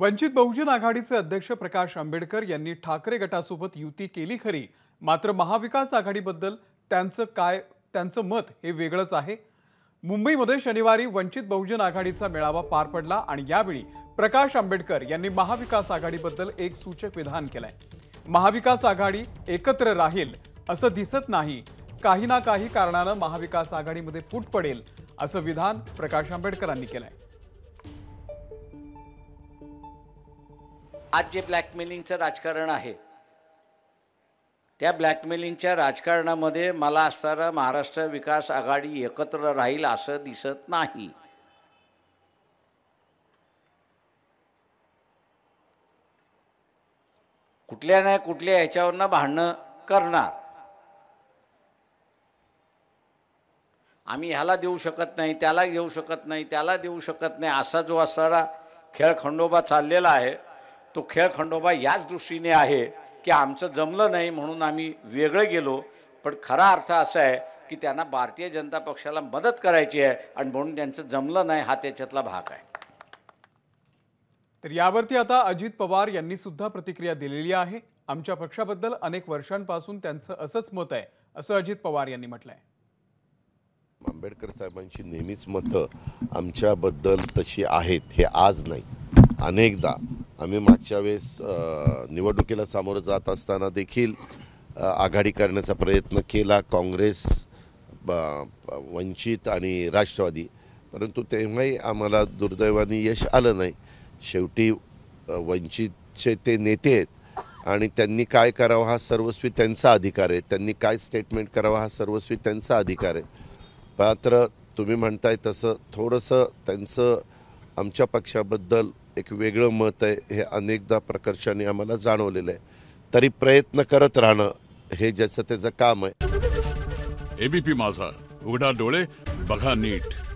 वंचित बहुजन आघाडीचे अध्यक्ष प्रकाश आंबेडकर यांनी ठाकरे गटासोबत युती केली खरी मात्र महाविकास आघाडीबद्दल त्यांचं काय त्यांचं मत हे वेगळंच आहे मुंबईमध्ये शनिवारी वंचित बहुजन आघाडीचा मेळावा पार पडला आणि यावेळी प्रकाश आंबेडकर यांनी महाविकास आघाडीबद्दल एक सूचक विधान केलंय महाविकास आघाडी एकत्र राहील असं दिसत नाही काही ना काही कारणानं महाविकास आघाडीमध्ये फूट पडेल असं विधान प्रकाश आंबेडकरांनी केलंय आज जे ब्लॅकमेलिंगचं राजकारण आहे त्या ब्लॅकमेलिंगच्या राजकारणामध्ये मला असणारा महाराष्ट्र विकास आघाडी एकत्र राहील असं दिसत नाही कुठल्या ना कुठल्या ह्याच्यावरनं भांडणं करणार आम्ही ह्याला देऊ शकत नाही त्याला देऊ शकत नाही त्याला देऊ शकत नाही असा जो असणारा खेळ खंडोबा चाललेला आहे तो खेळ खंडोबा याच दृष्टीने आहे की आमचं जमलं नाही म्हणून आम्ही वेगळं गेलो पण खरा अर्थ असा आहे की त्यांना भारतीय जनता पक्षाला मदत करायची आहे आणि म्हणून त्यांचं जमलं नाही हा त्याच्यातला भाग आहे तर यावरती आता अजित पवार यांनी सुद्धा प्रतिक्रिया दिलेली आहे आमच्या पक्षाबद्दल अनेक वर्षांपासून त्यांचं असंच मत आहे असं अजित पवार यांनी म्हटलंय आंबेडकर साहेबांची नेहमीच मतं आमच्याबद्दल तशी आहेत हे आज नाही अनेकदा आम्ही मागच्या वेळेस निवडणुकीला सामोरं जात असताना देखील आघाडी करण्याचा प्रयत्न केला काँग्रेस वंचित आणि राष्ट्रवादी परंतु तेव्हाही आम्हाला दुर्दैवाने यश आलं नाही शेवटी वंचितचे ते नेते आहेत आणि त्यांनी काय करावं हा सर्वस्वी त्यांचा अधिकार आहे त्यांनी काय स्टेटमेंट करावा हा सर्वस्वी त्यांचा अधिकार आहे मात्र तुम्ही म्हणताय तसं थोडंसं त्यांचं आमच्या पक्षाबद्दल एक वेगळं मत आहे हे अनेकदा प्रकर्षाने आम्हाला जाणवलेलं आहे तरी प्रयत्न करत राहणं हे ज्याचं त्याचं काम आहे एबीपी माझा उघडा डोळे बघा नीट